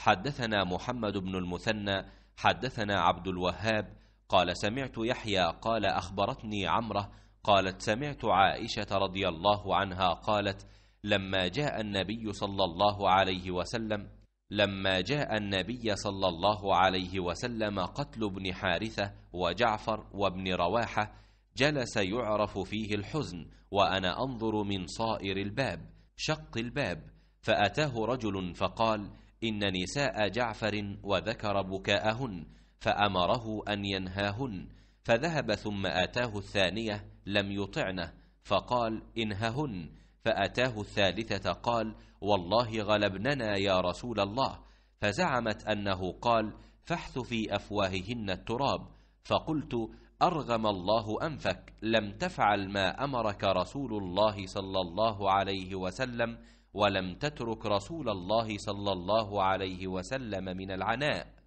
حدثنا محمد بن المثنى حدثنا عبد الوهاب قال سمعت يحيى قال اخبرتني عمره قالت سمعت عائشه رضي الله عنها قالت لما جاء النبي صلى الله عليه وسلم لما جاء النبي صلى الله عليه وسلم قتل ابن حارثه وجعفر وابن رواحه جلس يعرف فيه الحزن وانا انظر من صائر الباب شق الباب فاتاه رجل فقال إن نساء جعفر وذكر بكاءهن فأمره أن ينهاهن فذهب ثم آتاه الثانية لم يطعنه فقال انههن فأتاه الثالثة قال والله غلبننا يا رسول الله فزعمت أنه قال فاحث في أفواههن التراب فقلت أرغم الله أنفك لم تفعل ما أمرك رسول الله صلى الله عليه وسلم ولم تترك رسول الله صلى الله عليه وسلم من العناء